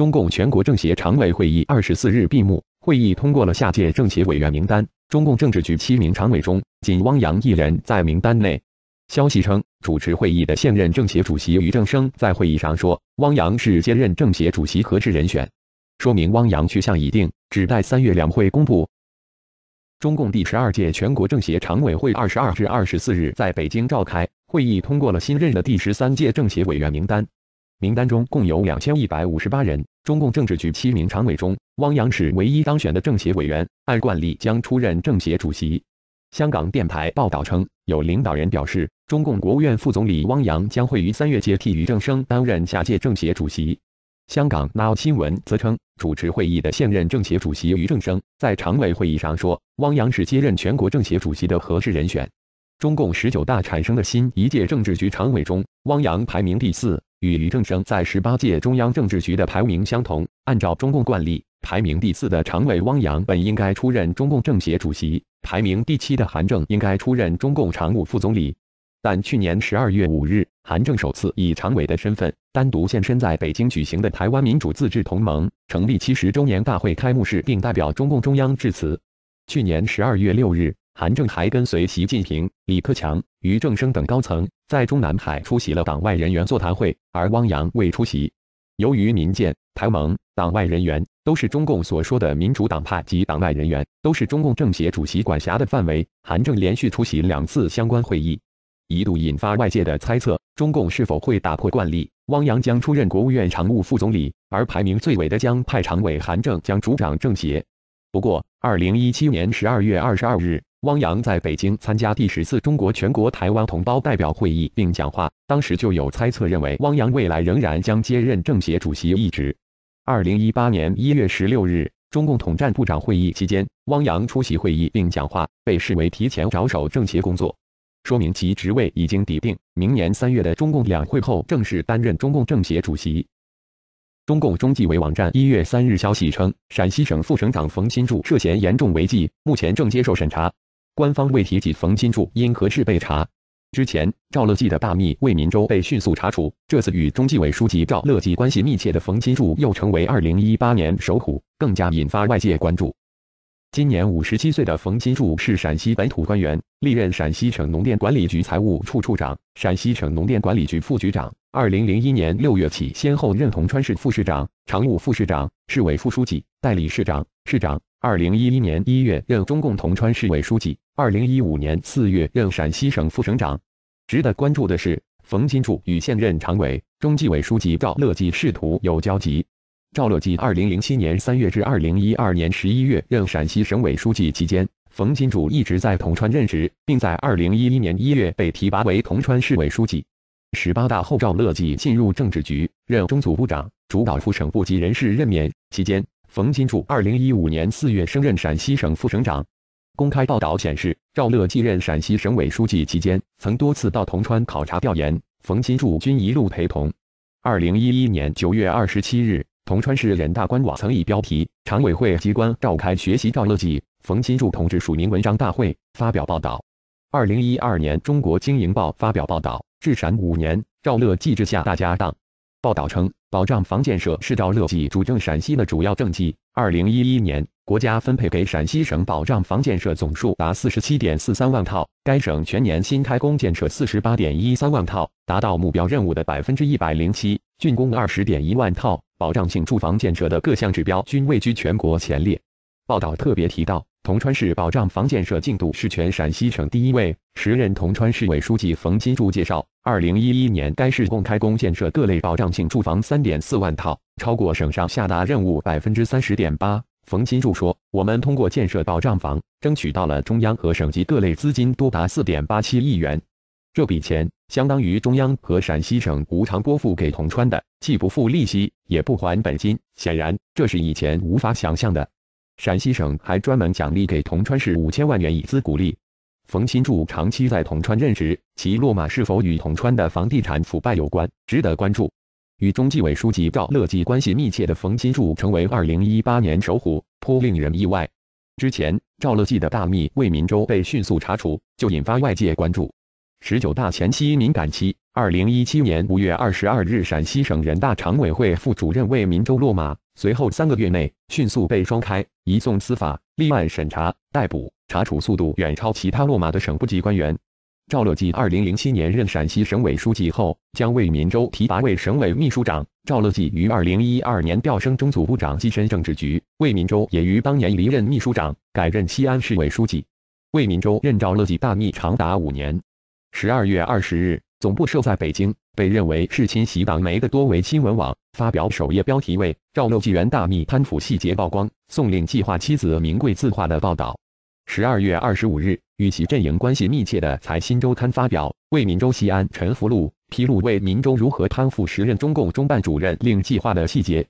中共全国政协常委会议二十四日闭幕，会议通过了下届政协委员名单。中共政治局七名常委中，仅汪洋一人在名单内。消息称，主持会议的现任政协主席于正声在会议上说，汪洋是接任政协主席合适人选，说明汪洋去向已定，只待三月两会公布。中共第十二届全国政协常委会二十二至二十四日在北京召开，会议通过了新任的第十三届政协委员名单。名单中共有两千一百五十八人。中共政治局七名常委中，汪洋是唯一当选的政协委员，按惯例将出任政协主席。香港电台报道称，有领导人表示，中共国务院副总理汪洋将会于三月接替俞正声担任下届政协主席。香港《now》新闻则称，主持会议的现任政协主席俞正声在常委会议上说，汪洋是接任全国政协主席的合适人选。中共十九大产生的新一届政治局常委中，汪洋排名第四。与俞正声在十八届中央政治局的排名相同。按照中共惯例，排名第四的常委汪洋本应该出任中共政协主席，排名第七的韩正应该出任中共常务副总理。但去年十二月五日，韩正首次以常委的身份单独现身在北京举行的台湾民主自治同盟成立七十周年大会开幕式，并代表中共中央致辞。去年十二月六日。韩正还跟随习近平、李克强、于正声等高层在中南海出席了党外人员座谈会，而汪洋未出席。由于民建、台盟党外人员都是中共所说的民主党派及党外人员都是中共政协主席管辖的范围，韩正连续出席两次相关会议，一度引发外界的猜测：中共是否会打破惯例，汪洋将出任国务院常务副总理，而排名最尾的将派常委韩正将主掌政协。不过，二零一七年十二月二十二日。汪洋在北京参加第十次中国全国台湾同胞代表会议并讲话，当时就有猜测认为汪洋未来仍然将接任政协主席一职。二零一八年一月十六日，中共统战部长会议期间，汪洋出席会议并讲话，被视为提前着手政协工作，说明其职位已经抵定。明年三月的中共两会后正式担任中共政协主席。中共中纪委网站一月三日消息称，陕西省副省长冯新柱涉嫌严重违纪，目前正接受审查。官方未提及冯金柱因何事被查。之前，赵乐际的大秘魏民洲被迅速查处，这次与中纪委书记赵乐际关系密切的冯金柱又成为2018年首虎，更加引发外界关注。今年57岁的冯金柱是陕西本土官员，历任陕西省农电管理局财务处处长、陕西省农电管理局副局长。2001年6月起，先后任铜川市副市长、常务副市长、市委副书记、代理市长、市长。二零一一年一月任中共铜川市委书记，二零一五年四月任陕西省副省长。值得关注的是，冯金柱与现任常委、中纪委书记赵乐际仕途有交集。赵乐际二零零七年三月至二零一二年十一月任陕西省委书记期间，冯金柱一直在铜川任职，并在二零一一年一月被提拔为铜川市委书记。十八大后，赵乐际进入政治局，任中组部长，主导副省部级人事任免。期间。冯金柱二零一五年四月升任陕西省副省长。公开报道显示，赵乐继任陕西省委书记期间，曾多次到铜川考察调研，冯金柱均一路陪同。二零一一年九月二十七日，铜川市人大官网曾以标题“常委会机关召开学习赵乐际、冯金柱同志署名文章大会”发表报道。二零一二年，《中国经营报》发表报道：至陕五年，赵乐际治下大家当。报道称，保障房建设是赵乐际主政陕西的主要政绩。二零一一年，国家分配给陕西省保障房建设总数达四十七点四三万套，该省全年新开工建设四十八点一三万套，达到目标任务的百分之一百零七，竣工二十点一万套，保障性住房建设的各项指标均位居全国前列。报道特别提到。铜川市保障房建设进度是全陕西省第一位。时任铜川市委书记冯金柱介绍，二零一一年该市共开工建设各类保障性住房三点四万套，超过省上下达任务百分之三十点八。冯金柱说：“我们通过建设保障房，争取到了中央和省级各类资金多达四点八七亿元，这笔钱相当于中央和陕西省无偿拨付给铜川的，既不付利息，也不还本金。显然，这是以前无法想象的。”陕西省还专门奖励给铜川市五千万元以资鼓励。冯新柱长期在铜川任职，其落马是否与铜川的房地产腐败有关，值得关注。与中纪委书记赵乐际关系密切的冯新柱成为2018年首虎，颇令人意外。之前赵乐际的大秘魏民洲被迅速查处，就引发外界关注。十九大前期敏感期，2017年5月22日，陕西省人大常委会副主任魏民洲落马。随后三个月内，迅速被双开、移送司法、立案审查、逮捕、查处速度远超其他落马的省部级官员。赵乐际二零零七年任陕西省委书记后，将魏民洲提拔为省委秘书长。赵乐际于二零一二年调升中组部长，跻身政治局。魏民洲也于当年离任秘书长，改任西安市委书记。魏民洲任赵乐际大秘长达五年。十二月二十日，总部设在北京。被认为是侵袭党媒的多为新闻网，发表首页标题为“赵乐际原大秘贪腐细节曝光，宋令计划妻子名贵字画”的报道。十二月二十五日，与其阵营关系密切的财新周刊发表《为民州西安沉浮录》，披露为民州如何贪腐时任中共中办主任令计划的细节。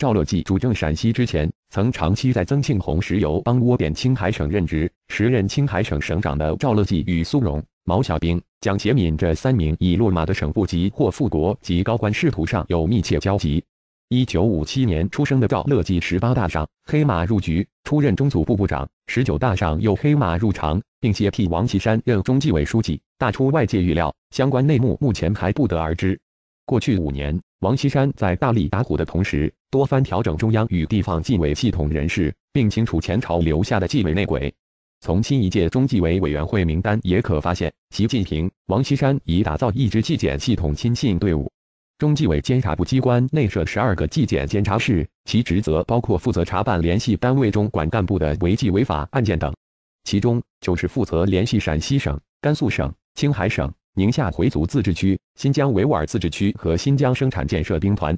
赵乐际主政陕西之前，曾长期在曾庆红石油帮窝点青海省任职，时任青海省省长的赵乐际与苏荣。毛小兵、蒋洁敏这三名已落马的省部级或副国级高官，仕途上有密切交集。一九五七年出生的赵乐际，十八大上黑马入局，出任中组部部长；十九大上又黑马入场，并接替王岐山任中纪委书记。大出外界预料，相关内幕目前还不得而知。过去五年，王岐山在大力打虎的同时，多番调整中央与地方纪委系统人事，并清除前朝留下的纪委内鬼。从新一届中纪委委员会名单也可发现，习近平、王岐山已打造一支纪检系统亲信队伍。中纪委监察部机关内设十二个纪检监察室，其职责包括负责查办联系单位中管干部的违纪违法案件等。其中，就是负责联系陕西省、甘肃省、青海省、宁夏回族自治区、新疆维吾尔自治区和新疆生产建设兵团。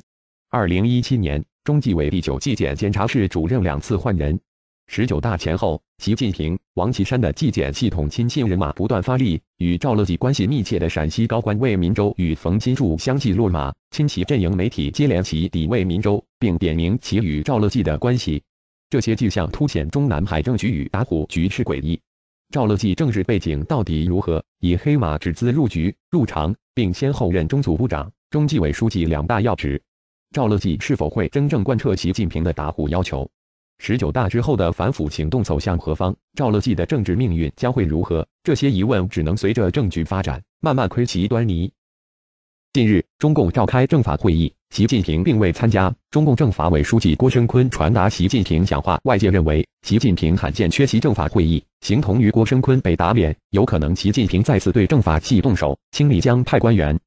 二零一七年，中纪委第九纪检监察室主任两次换人。十九大前后，习近平、王岐山的纪检系统亲信人马不断发力，与赵乐际关系密切的陕西高官魏民洲与冯金柱相继落马，亲戚阵营媒体接连其底魏民洲，并点名其与赵乐际的关系。这些迹象凸显中南海政局与打虎局势诡异。赵乐际政治背景到底如何？以黑马之姿入局、入常，并先后任中组部长、中纪委书记两大要职。赵乐际是否会真正贯彻习近平的打虎要求？十九大之后的反腐行动走向何方？赵乐际的政治命运将会如何？这些疑问只能随着政局发展慢慢窥其端倪。近日，中共召开政法会议，习近平并未参加。中共政法委书记郭声琨传达习近平讲话，外界认为习近平罕见缺席政法会议，形同于郭声琨被打脸，有可能习近平再次对政法系动手，清理江派官员。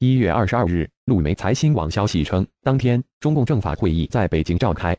一月二十二日，路媒财新网消息称，当天中共政法会议在北京召开。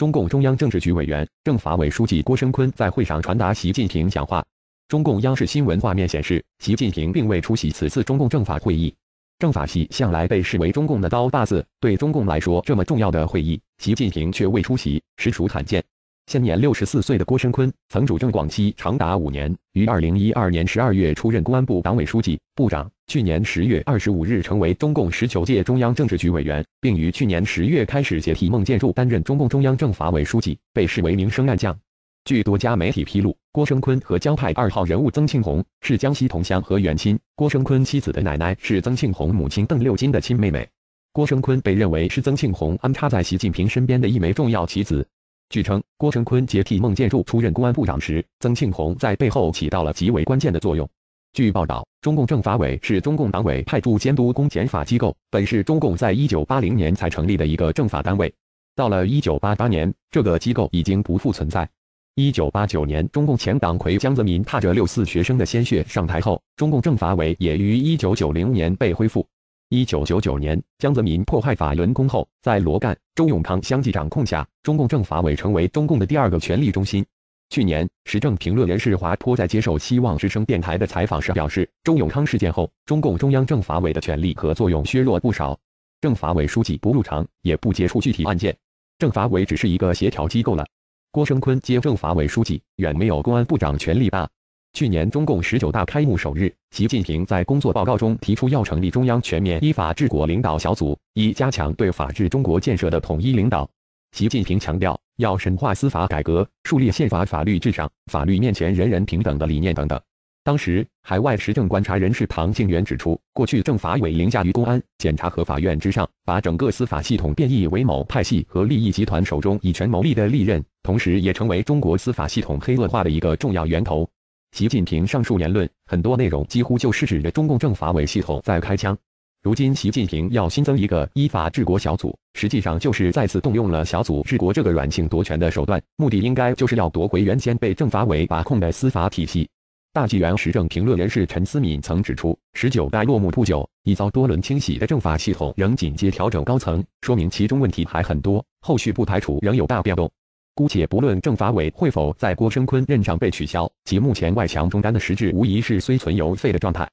中共中央政治局委员、政法委书记郭声琨在会上传达习近平讲话。中共央视新闻画面显示，习近平并未出席此次中共政法会议。政法系向来被视为中共的“刀把子”，对中共来说，这么重要的会议，习近平却未出席，实属罕见。现年六十四岁的郭声琨曾主政广西长达五年，于二零一二年十二月出任公安部党委书记、部长。去年十月二十五日，成为中共十九届中央政治局委员，并于去年十月开始接替孟建柱担任中共中央政法委书记，被视为“名声干将”。据多家媒体披露，郭声琨和江派二号人物曾庆红是江西同乡和远亲。郭声琨妻子的奶奶是曾庆红母亲邓六金的亲妹妹。郭声琨被认为是曾庆红安插在习近平身边的一枚重要棋子。据称，郭声琨接替孟建柱出任公安部长时，曾庆红在背后起到了极为关键的作用。据报道，中共政法委是中共党委派驻监督公检法机构，本是中共在一九八零年才成立的一个政法单位。到了一九八八年，这个机构已经不复存在。一九八九年，中共前党魁江泽民踏着六四学生的鲜血上台后，中共政法委也于一九九零年被恢复。一九九九年，江泽民迫害法轮功后，在罗干、周永康相继掌控下，中共政法委成为中共的第二个权力中心。去年，时政评论人士华坡在接受希望之声电台的采访时表示，周永康事件后，中共中央政法委的权力和作用削弱不少，政法委书记不入场，也不接触具体案件，政法委只是一个协调机构了。郭声琨接政法委书记，远没有公安部长权力大。去年中共十九大开幕首日，习近平在工作报告中提出要成立中央全面依法治国领导小组，以加强对法治中国建设的统一领导。习近平强调，要深化司法改革，树立宪法法律至上、法律面前人人平等的理念等等。当时，海外时政观察人士庞庆元指出，过去政法委凌驾于公安、检察和法院之上，把整个司法系统变异为某派系和利益集团手中以权谋利的利刃，同时也成为中国司法系统黑恶化的一个重要源头。习近平上述言论，很多内容几乎就是指着中共政法委系统在开枪。如今，习近平要新增一个依法治国小组，实际上就是再次动用了小组治国这个软性夺权的手段，目的应该就是要夺回原先被政法委把控的司法体系。大纪元时政评论人士陈思敏曾指出，十九大落幕不久，已遭多轮清洗的政法系统仍紧接调整高层，说明其中问题还很多，后续不排除仍有大变动。姑且不论政法委会否在郭声琨任上被取消，其目前外强中干的实质无疑是虽存犹废的状态。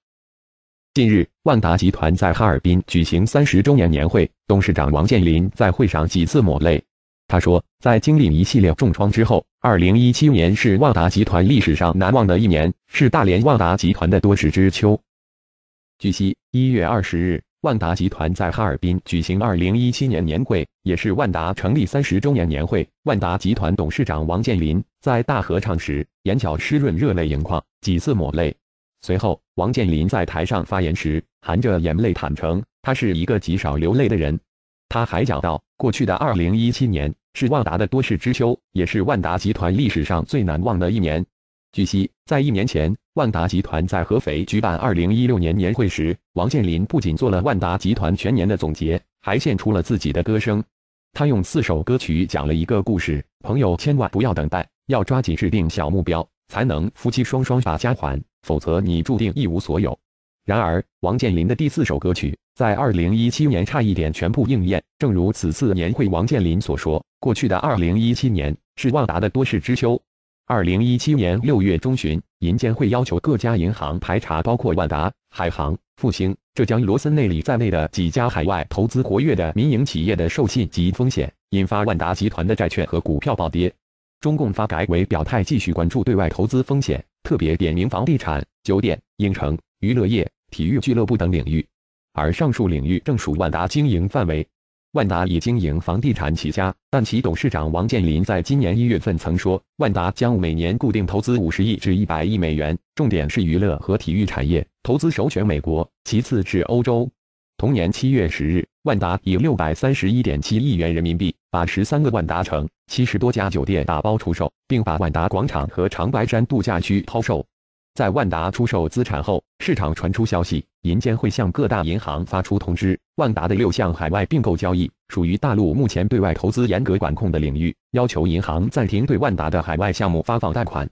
近日，万达集团在哈尔滨举行三十周年年会，董事长王健林在会上几次抹泪。他说，在经历一系列重创之后，二零一七年是万达集团历史上难忘的一年，是大连万达集团的多事之秋。据悉，一月二十日。万达集团在哈尔滨举行二零一七年年会，也是万达成立三十周年年会。万达集团董事长王健林在大合唱时眼角湿润，热泪盈眶，几次抹泪。随后，王健林在台上发言时含着眼泪坦诚，他是一个极少流泪的人。他还讲到，过去的二零一七年是万达的多事之秋，也是万达集团历史上最难忘的一年。据悉，在一年前。万达集团在合肥举办二零一六年年会时，王健林不仅做了万达集团全年的总结，还献出了自己的歌声。他用四首歌曲讲了一个故事：朋友千万不要等待，要抓紧制定小目标，才能夫妻双双把家还，否则你注定一无所有。然而，王健林的第四首歌曲在二零一七年差一点全部应验。正如此次年会，王健林所说，过去的二零一七年是万达的多事之秋。二零一七年六月中旬，银监会要求各家银行排查包括万达、海航、复兴、浙江罗森内里在内的几家海外投资活跃的民营企业的授信及风险，引发万达集团的债券和股票暴跌。中共发改委表态继续关注对外投资风险，特别点名房地产、酒店、影城、娱乐业、体育俱乐部等领域，而上述领域正属万达经营范围。万达以经营房地产起家，但其董事长王健林在今年一月份曾说，万达将每年固定投资五十亿至一百亿美元，重点是娱乐和体育产业，投资首选美国，其次是欧洲。同年七月十日，万达以六百三十一点七亿元人民币把十三个万达城、七十多家酒店打包出售，并把万达广场和长白山度假区抛售。在万达出售资产后，市场传出消息，银监会向各大银行发出通知，万达的六项海外并购交易属于大陆目前对外投资严格管控的领域，要求银行暂停对万达的海外项目发放贷款。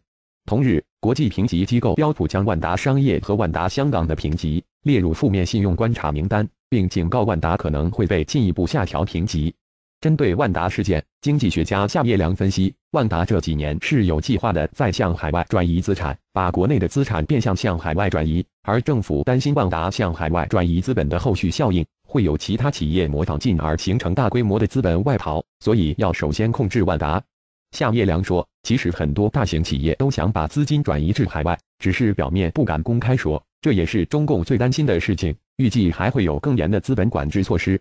同日，国际评级机构标普将万达商业和万达香港的评级列入负面信用观察名单，并警告万达可能会被进一步下调评级。针对万达事件，经济学家夏叶良分析，万达这几年是有计划的在向海外转移资产，把国内的资产变相向海外转移，而政府担心万达向海外转移资本的后续效应会有其他企业模仿，进而形成大规模的资本外逃，所以要首先控制万达。夏叶良说，其实很多大型企业都想把资金转移至海外，只是表面不敢公开说，这也是中共最担心的事情。预计还会有更严的资本管制措施。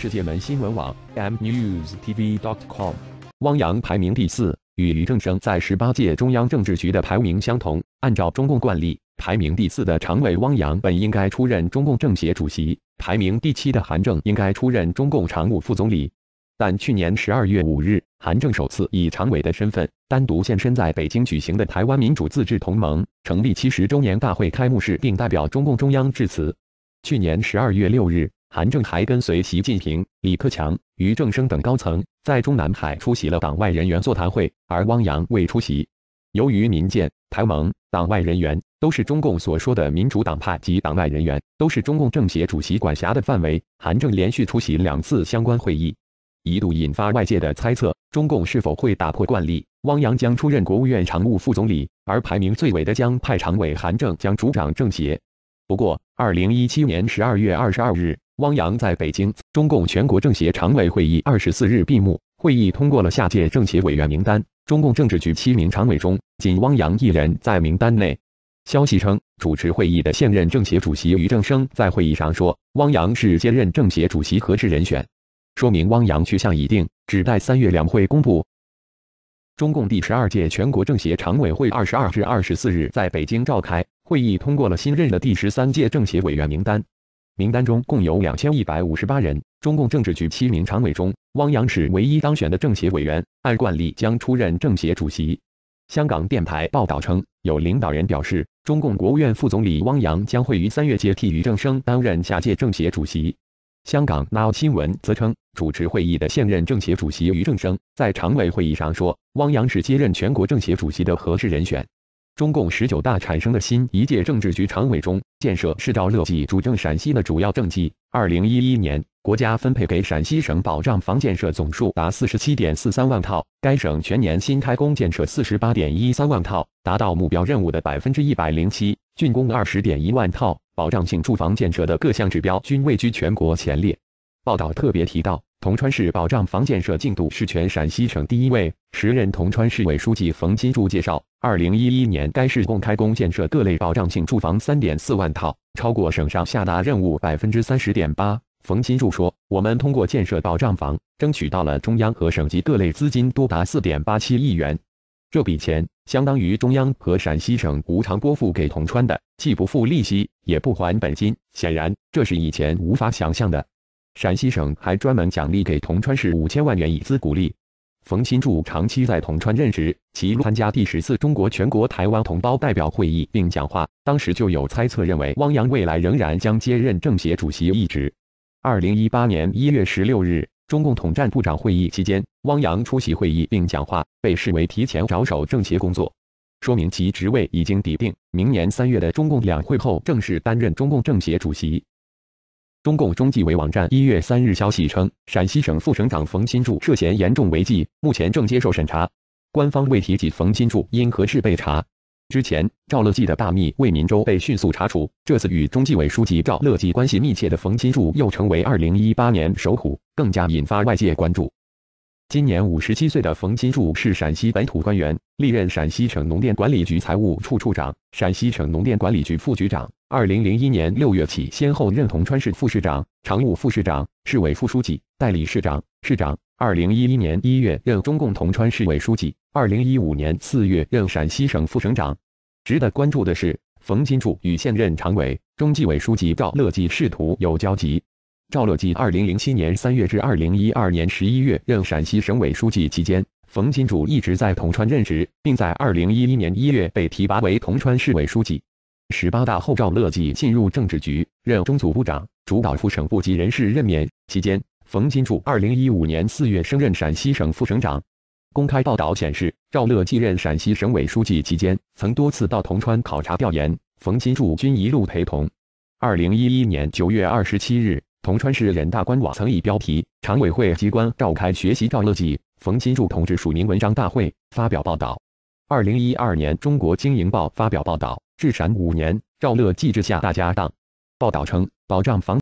世界门新闻网 m news tv dot com 汪洋排名第四，与俞正声在十八届中央政治局的排名相同。按照中共惯例，排名第四的常委汪洋本应该出任中共政协主席，排名第七的韩正应该出任中共常务副总理。但去年十二月五日，韩正首次以常委的身份单独现身在北京举行的台湾民主自治同盟成立七十周年大会开幕式，并代表中共中央致辞。去年十二月六日。韩正还跟随习近平、李克强、俞正声等高层在中南海出席了党外人员座谈会，而汪洋未出席。由于民建、台盟党外人员都是中共所说的民主党派及党外人员都是中共政协主席管辖的范围，韩正连续出席两次相关会议，一度引发外界的猜测：中共是否会打破惯例，汪洋将出任国务院常务副总理，而排名最尾的将派常委韩正将主掌政协。不过，二零一七年十二月二十二日。汪洋在北京中共全国政协常委会议二十四日闭幕，会议通过了下届政协委员名单。中共政治局七名常委中，仅汪洋一人在名单内。消息称，主持会议的现任政协主席于正声在会议上说：“汪洋是接任政协主席合适人选。”说明汪洋去向已定，只待三月两会公布。中共第十二届全国政协常委会二十二至二十四日在北京召开，会议通过了新任的第十三届政协委员名单。名单中共有两千一百五十八人。中共政治局七名常委中，汪洋是唯一当选的政协委员，按惯例将出任政协主席。香港电台报道称，有领导人表示，中共国务院副总理汪洋将会于三月接替俞正声担任下届政协主席。香港《now》新闻则称，主持会议的现任政协主席俞正声在常委会议上说，汪洋是接任全国政协主席的合适人选。中共十九大产生的新一届政治局常委中，建设是赵乐际主政陕西的主要政绩。二零一一年，国家分配给陕西省保障房建设总数达四十七点四三万套，该省全年新开工建设四十八点一三万套，达到目标任务的百分之一百零七，竣工二十点一万套，保障性住房建设的各项指标均位居全国前列。报道特别提到。铜川市保障房建设进度是全陕西省第一位。时任铜川市委书记冯金柱介绍，二零一一年该市共开工建设各类保障性住房三点四万套，超过省上下达任务百分之三十点八。冯金柱说：“我们通过建设保障房，争取到了中央和省级各类资金多达四点八七亿元，这笔钱相当于中央和陕西省无偿拨付给铜川的，既不付利息，也不还本金。显然，这是以前无法想象的。”陕西省还专门奖励给铜川市五千万元以资鼓励。冯新柱长期在铜川任职，其参加第十次中国全国台湾同胞代表会议并讲话，当时就有猜测认为汪洋未来仍然将接任政协主席一职。二零一八年一月十六日，中共统战部长会议期间，汪洋出席会议并讲话，被视为提前着手政协工作，说明其职位已经抵定，明年三月的中共两会后正式担任中共政协主席。中共中纪委网站一月三日消息称，陕西省副省长冯新柱涉嫌严重违纪，目前正接受审查。官方未提及冯新柱因何事被查。之前，赵乐际的大秘魏民洲被迅速查处，这次与中纪委书记赵乐际关系密切的冯新柱又成为2018年首虎，更加引发外界关注。今年五十七岁的冯新柱是陕西本土官员，历任陕西省农电管理局财务处处长、陕西省农电管理局副局长。二零零一年六月起，先后任铜川市副市长、常务副市长、市委副书记、代理市长、市长。二零一一年一月任中共铜川市委书记。二零一五年四月任陕西省副省长。值得关注的是，冯金柱与现任常委、中纪委书记赵乐际仕途有交集。赵乐际二零零七年三月至二零一二年十一月任陕西省委书记期间，冯金柱一直在铜川任职，并在二零一一年一月被提拔为铜川市委书记。十八大后，赵乐际进入政治局，任中组部长，主导副省部级人事任免。期间，冯金柱二零一五年四月升任陕西省副省长。公开报道显示，赵乐际任陕西省委书记期间，曾多次到铜川考察调研，冯金柱均一路陪同。二零一一年九月二十七日，铜川市人大官网曾以标题“常委会机关召开学习赵乐际、冯金柱同志署名文章大会”发表报道。二零一二年，《中国经营报》发表报道。至陕五年，赵乐际之下大家当。报道称，保障房。